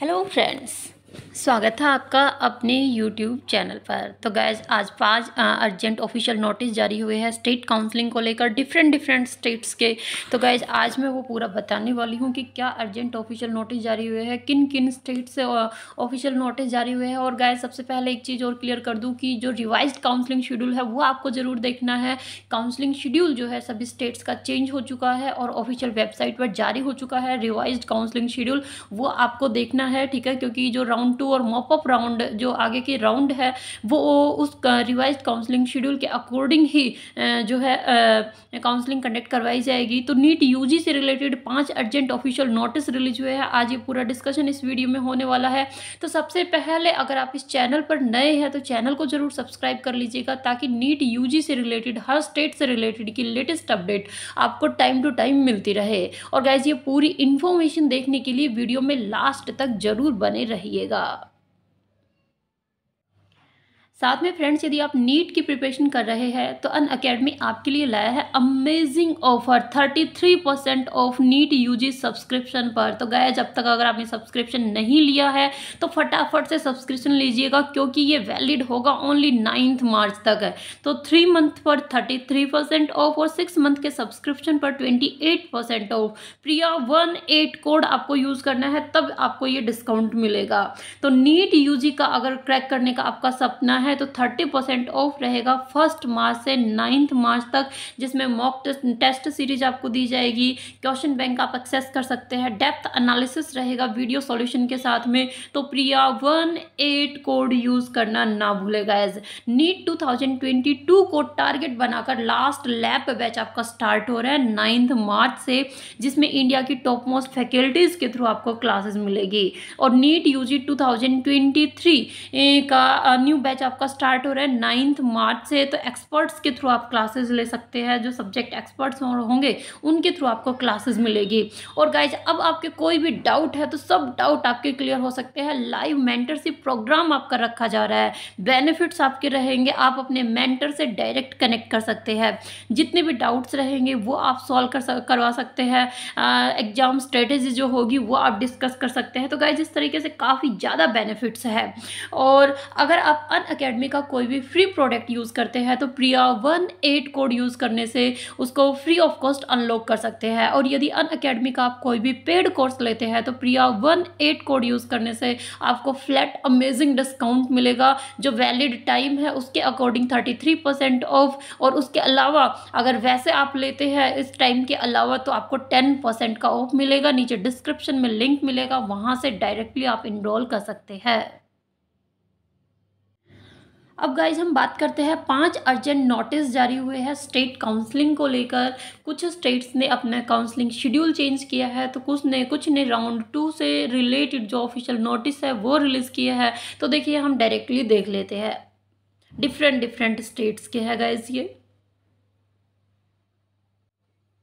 hello friends स्वागत है आपका अपने YouTube चैनल पर तो गैज आज पाँच अर्जेंट ऑफिशियल नोटिस जारी हुए हैं स्टेट काउंसलिंग को लेकर डिफरेंट डिफरेंट स्टेट्स के तो गैज आज मैं वो पूरा बताने वाली हूँ कि क्या अर्जेंट ऑफिशियल नोटिस जारी हुए हैं किन किन स्टेट से ऑफिशियल नोटिस जारी हुए हैं और गैज सबसे पहले एक चीज़ और क्लियर कर दूँ कि जो रिवाइज काउंसलिंग शेड्यूल है वो आपको ज़रूर देखना है काउंसलिंग शेड्यूल जो है सभी स्टेट्स का चेंज हो चुका है और ऑफिशियल वेबसाइट पर जारी हो चुका है रिवाइज काउंसलिंग शेड्यूल वो आपको देखना है ठीक है क्योंकि जो राउंड टू और मॉप अप राउंड जो आगे की राउंड है वो उस रिवाइज काउंसलिंग शेड्यूल के अकॉर्डिंग ही जो है काउंसलिंग कंडक्ट करवाई जाएगी तो नीट यू से रिलेटेड पांच अर्जेंट ऑफिशियल नोटिस रिलीज हुए हैं आज ये पूरा डिस्कशन इस वीडियो में होने वाला है तो सबसे पहले अगर आप इस चैनल पर नए हैं तो चैनल को जरूर सब्सक्राइब कर लीजिएगा ताकि नीट यू से रिलेटेड हर स्टेट से रिलेटेड की लेटेस्ट अपडेट आपको टाइम टू टाइम मिलती रहे और गैस ये पूरी इन्फॉर्मेशन देखने के लिए वीडियो में लास्ट तक जरूर बने रहिएगा साथ में फ्रेंड्स यदि आप नीट की प्रिपरेशन कर रहे हैं तो अन अकेडमी आपके लिए लाया है amazing offer 33 percent off NEET UG subscription पर तो गए जब तक अगर आपने सब्सक्रिप्शन नहीं लिया है तो फटाफट से सब्सक्रिप्शन लीजिएगा क्योंकि ये वैलिड होगा ओनली नाइन्थ मार्च तक है तो थ्री मंथ पर थर्टी ऑफ और सिक्स मंथ के सब्सक्रिप्शन पर twenty off Priya one code आपको यूज़ करना है तब आपको ये डिस्काउंट मिलेगा तो नीट यूजी का अगर क्रैक करने का आपका सपना है है तो थर्टी परसेंट ऑफ रहेगा फर्स्ट मार्च से नाइन्थ मार्च तक जिसमें मॉक टेस्ट सीरीज आपको दी जाएगी क्वेश्चन बैंक आप एक्सेस कर सकते हैं डेप्थ एनालिसिस रहेगा वीडियो सॉल्यूशन के साथ में तो Priya one eight code use करना ना भूलेगा as NEET two thousand twenty two को टारगेट बनाकर लास्ट लैप बैच आपका स्टार्ट हो रहा है नाइन्थ मार्च से जिसमें इंडिया की टॉप मोस्ट फैकल्टीज़ के थ्रू आपको क्लासेस मिलेगी और नीट यूजी 2023 का न्यू बैच आपका आपका स्टार्ट हो रहा है नाइन्थ मार्च से तो एक्सपर्ट्स के थ्रू आप क्लासेस ले सकते हैं जो सब्जेक्ट एक्सपर्ट्स होंगे उनके थ्रू आपको क्लासेस मिलेगी और गाइज अब आपके कोई भी डाउट है तो सब डाउट आपके क्लियर हो सकते हैं लाइव मेंटरशिप प्रोग्राम आपका रखा जा रहा है बेनिफिट्स आपके रहेंगे आप अपने मेंटर से डायरेक्ट कनेक्ट कर सकते हैं जितने भी डाउट्स रहेंगे वो आप सॉल्व कर करवा सकते हैं एग्जाम स्ट्रेटेजी जो होगी वो आप डिस्कस कर सकते हैं तो गाइज इस तरीके से काफ़ी ज़्यादा बेनिफिट्स है और अगर आप अन अकेडमी का कोई भी फ्री प्रोडक्ट यूज़ करते हैं तो Priya one eight code use करने से उसको फ्री ऑफ कॉस्ट अनलॉक कर सकते हैं और यदि अन अकेडमी का आप कोई भी पेड कोर्स लेते हैं तो Priya one eight code use करने से आपको फ्लैट अमेजिंग डिस्काउंट मिलेगा जो वैलिड टाइम है उसके according thirty three percent off और उसके अलावा अगर वैसे आप लेते हैं इस टाइम के अलावा तो आपको टेन परसेंट का ऑफ मिलेगा नीचे डिस्क्रिप्शन में लिंक मिलेगा वहाँ से डायरेक्टली आप इनरोल कर सकते हैं अब गाइज हम बात करते हैं पांच अर्जेंट नोटिस जारी हुए हैं स्टेट काउंसलिंग को लेकर कुछ स्टेट्स ने अपना काउंसलिंग शेड्यूल चेंज किया है तो कुछ ने कुछ ने राउंड टू से रिलेटेड जो ऑफिशियल नोटिस है वो रिलीज़ किया है तो देखिए हम डायरेक्टली देख लेते हैं डिफरेंट डिफरेंट स्टेट्स के हैं गाइज ये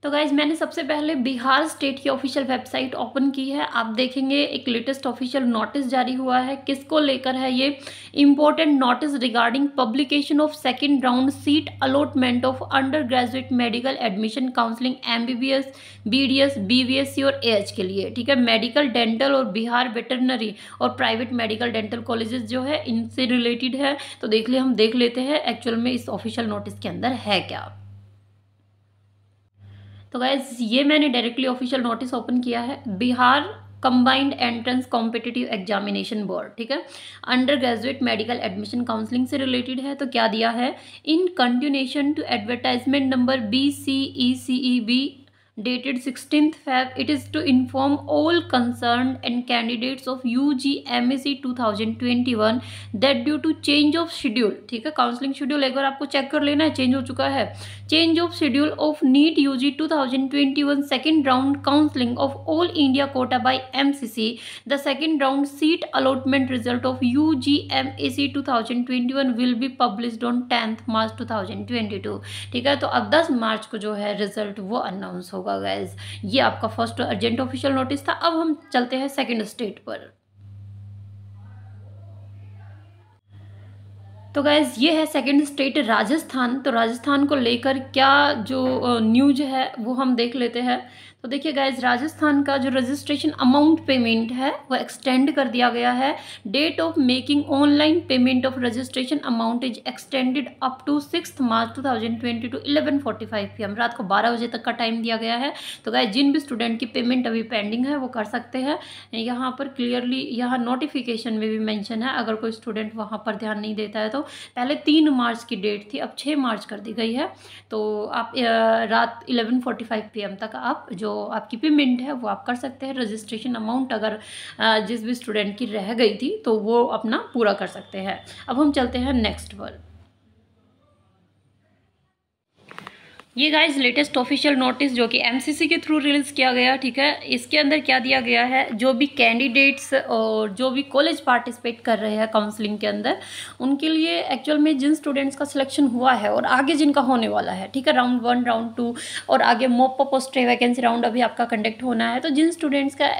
तो गाइज मैंने सबसे पहले बिहार स्टेट की ऑफिशियल वेबसाइट ओपन की है आप देखेंगे एक लेटेस्ट ऑफिशियल नोटिस जारी हुआ है किसको लेकर है ये important notice regarding publication of second round seat allotment of under graduate medical admission counselling M B B S B D S B S C और ए एच के लिए ठीक है मेडिकल डेंटल और बिहार वेटरनरी और प्राइवेट मेडिकल डेंटल कॉलेजेस जो है इनसे रिलेटेड है तो देख ले हम देख लेते हैं एक्चुअल में इस ऑफिशियल नोटिस के अंदर है क्या तो गैज़ ये मैंने डायरेक्टली ऑफिशियल नोटिस ओपन किया है Bihar combined entrance competitive examination board ठीक है under graduate medical admission counselling से रिलेटेड है तो क्या दिया है in continuation to advertisement number B C E C E B dated 16th Feb. It is to inform all concerned and candidates of twenty 2021 e that due to change of schedule ठीक है counselling schedule एक बार आपको check कर लेना है change हो चुका है change of schedule of NEET twenty one second round counselling of all India quota C C the second round seat allotment result of twenty 2021 will be published on 10th March 2022 ठीक है तो अब 10 मार्च को जो है रिजल्ट वो announce होगा होगा गैस ये आपका फर्स्ट अर्जेंट ऑफिशियल नोटिस था अब हम चलते हैं सेकेंड स्टेट पर तो गैस ये है सेकंड स्टेट राजस्थान तो राजस्थान को लेकर क्या जो न्यूज है वो हम देख लेते हैं तो देखिए गाइज राजस्थान का जो रजिस्ट्रेशन अमाउंट पेमेंट है वो एक्सटेंड कर दिया गया है date of making online payment of registration amount is extended up to six March two thousand twenty two eleven forty five P M रात को बारह बजे तक का टाइम दिया गया है तो गाइज जिन भी स्टूडेंट की पेमेंट अभी पेंडिंग है वो कर सकते हैं यहाँ पर क्लियरली यहाँ नोटिफिकेशन में भी मैंशन है अगर कोई स्टूडेंट वहाँ पर ध्यान नहीं देता है तो पहले तीन मार्च की डेट थी अब छः मार्च कर दी गई है तो आप रात eleven forty five P M तक आप जो आपकी पेमेंट है वो आप कर सकते हैं रजिस्ट्रेशन अमाउंट अगर जिस भी स्टूडेंट की रह गई थी तो वो अपना पूरा कर सकते हैं अब हम चलते हैं नेक्स्ट पर ये गाइस लेटेस्ट ऑफिशियल नोटिस जो कि एमसीसी के थ्रू रिलीज़ किया गया ठीक है इसके अंदर क्या दिया गया है जो भी कैंडिडेट्स और जो भी कॉलेज पार्टिसिपेट कर रहे हैं काउंसलिंग के अंदर उनके लिए एक्चुअल में जिन स्टूडेंट्स का सिलेक्शन हुआ है और आगे जिनका होने वाला है ठीक है राउंड वन राउंड टू और आगे मोप पोस्ट्रे वैकेंसी राउंड अभी आपका कंडक्ट होना है तो जिन स्टूडेंट्स का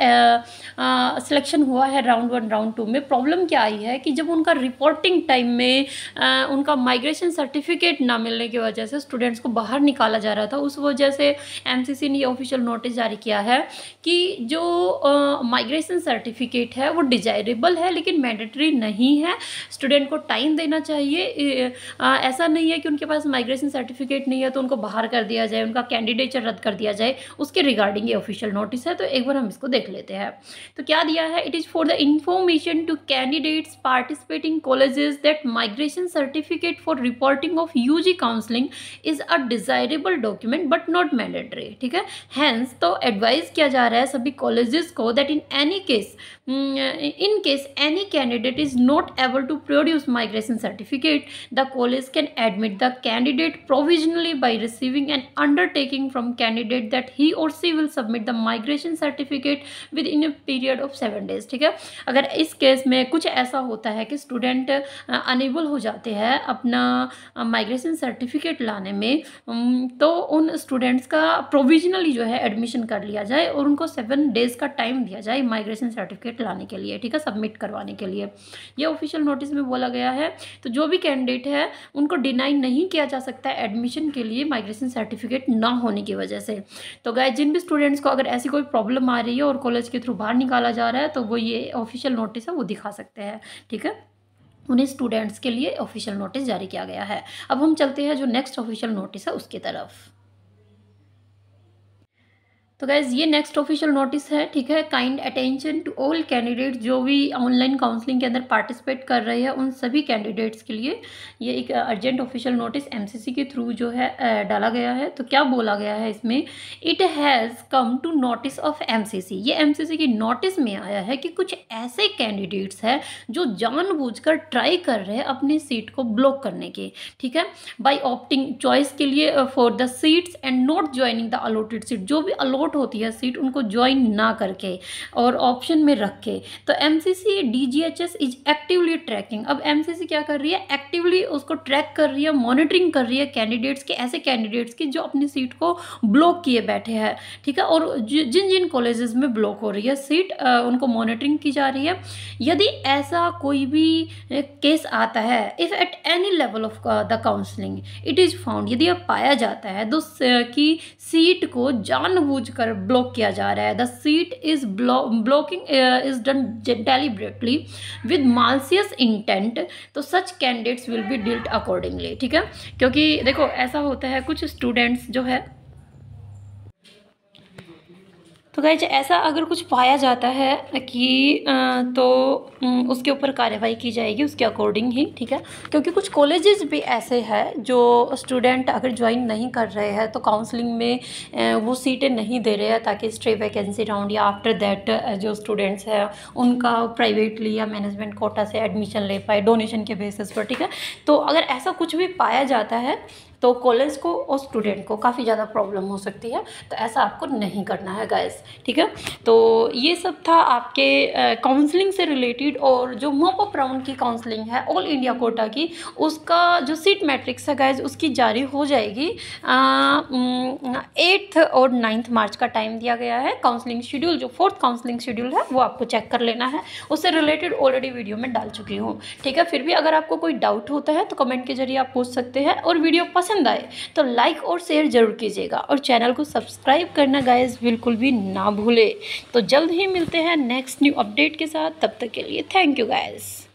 सिलेक्शन हुआ है राउंड वन राउंड टू में प्रॉब्लम क्या आई है कि जब उनका रिपोर्टिंग टाइम में आ, उनका माइग्रेशन सर्टिफिकेट ना मिलने की वजह से स्टूडेंट्स को बाहर निकाल निकाला जा रहा था उस वजह से एमसीसी ने ऑफिशियल नोटिस जारी किया है कि जो माइग्रेशन सर्टिफिकेट है वो डिजायरेबल है लेकिन मैंडेटरी नहीं है स्टूडेंट को टाइम देना चाहिए आ, ऐसा नहीं है कि उनके पास माइग्रेशन सर्टिफिकेट नहीं है तो उनको बाहर कर दिया जाए उनका कैंडिडेचर रद्द कर दिया जाए उसके रिगार्डिंग ये ऑफिशियल नोटिस है तो एक बार हम इसको देख लेते हैं तो क्या दिया है it is for the information to candidates participating colleges that migration certificate for reporting of U G counselling is a desirable meritable document but not mandatory ठीक है हैंस तो एडवाइज किया जा रहा है सभी कॉलेजेस को that in any case in case any candidate is not able to produce migration certificate the college can admit the candidate provisionally by receiving and undertaking from candidate that he और she will submit the migration certificate within a period of seven days ठीक है अगर इस case में कुछ ऐसा होता है कि स्टूडेंट अनेबल हो जाते हैं अपना माइग्रेशन सर्टिफिकेट लाने में तो उन स्टूडेंट्स का प्रोविजनली जो है एडमिशन कर लिया जाए और उनको सेवन डेज का टाइम दिया जाए माइग्रेशन सर्टिफिकेट लाने के लिए ठीक है सबमिट करवाने के लिए ये ऑफिशियल नोटिस में बोला गया है तो जो भी कैंडिडेट है उनको डिनाई नहीं किया जा सकता है एडमिशन के लिए माइग्रेशन सर्टिफिकेट ना होने की वजह से तो गए जिन भी स्टूडेंट्स को अगर ऐसी कोई प्रॉब्लम आ रही है और कॉलेज के थ्रू बाहर निकाला जा रहा है तो वो ये ऑफिशियल नोटिस है वो दिखा सकते हैं ठीक है उन्हें स्टूडेंट्स के लिए ऑफिशियल नोटिस जारी किया गया है अब हम चलते हैं जो नेक्स्ट ऑफिशियल नोटिस है उसकी तरफ तो गैज़ ये नेक्स्ट ऑफिशियल नोटिस है ठीक है kind attention to all candidate जो भी ऑनलाइन काउंसलिंग के अंदर पार्टिसिपेट कर रहे हैं उन सभी कैंडिडेट्स के लिए ये एक अर्जेंट ऑफिशियल नोटिस एमसीसी के थ्रू जो है डाला गया है तो क्या बोला गया है इसमें it has come to notice of M ये एम की नोटिस में आया है कि कुछ ऐसे कैंडिडेट्स हैं जो जान ट्राई कर रहे हैं अपनी सीट को ब्लॉक करने के ठीक है बाई ऑप्टिंग चॉइस के लिए for the seats and not joining the allotted seat जो भी अलोट अलॉट होती है सीट उनको ज्वाइन ना करके और ऑप्शन में रख के तो M C C D G H S is actively tracking अब एम सी सी क्या कर रही है एक्टिवली उसको ट्रैक कर रही है मॉनिटरिंग कर रही है कैंडिडेट्स के ऐसे कैंडिडेट्स की जो अपनी सीट को ब्लॉक किए बैठे हैं ठीक है और जिन जिन कॉलेजेस में ब्लॉक हो रही है सीट उनको मॉनिटरिंग की जा रही है यदि ऐसा कोई भी केस आता है if at any level of the counselling it is found यदि पाया जाता है तो कि सीट को जानबूझ कर ब्लॉक किया जा रहा है the seat is blocking is done deliberately with malicious intent तो such candidates will be dealt accordingly ठीक है क्योंकि देखो ऐसा होता है कुछ स्टूडेंट्स जो है तो गाइज ऐसा अगर कुछ पाया जाता है कि तो उसके ऊपर कार्रवाई की जाएगी उसके अकॉर्डिंग ही ठीक है क्योंकि कुछ कॉलेजेस भी ऐसे हैं जो स्टूडेंट अगर ज्वाइन नहीं कर रहे हैं तो काउंसलिंग में वो सीटें नहीं दे रहे हैं ताकि स्ट्रे वैकेंसी राउंड या आफ्टर दैट जो स्टूडेंट्स हैं उनका प्राइवेटली या मैनेजमेंट कोटा से एडमिशन ले पाए डोनेशन के बेसिस पर ठीक है तो अगर ऐसा कुछ भी पाया जाता है तो कॉलेज को और स्टूडेंट को काफ़ी ज़्यादा प्रॉब्लम हो सकती है तो ऐसा आपको नहीं करना है गाइस ठीक है तो ये सब था आपके काउंसलिंग से रिलेटेड और जो मोप ऑफ राउंड की काउंसलिंग है ऑल इंडिया कोटा की उसका जो सीट मैट्रिक्स है गाइज उसकी जारी हो जाएगी एट्थ और नाइन्थ मार्च का टाइम दिया गया है काउंसलिंग शेड्यूल जो फोर्थ काउंसलिंग शेड्यूल है वो आपको चेक कर लेना है उससे रिलेटेड ऑलरेडी वीडियो में डाल चुकी हूँ ठीक है फिर भी अगर आपको कोई डाउट होता है तो कमेंट के जरिए आप पूछ सकते हैं और वीडियो पसंद पसंद आए तो लाइक और शेयर ज़रूर कीजिएगा और चैनल को सब्सक्राइब करना गाइज बिल्कुल भी ना भूले तो जल्द ही मिलते हैं नेक्स्ट न्यू अपडेट के साथ तब तक के लिए थैंक यू गाइज़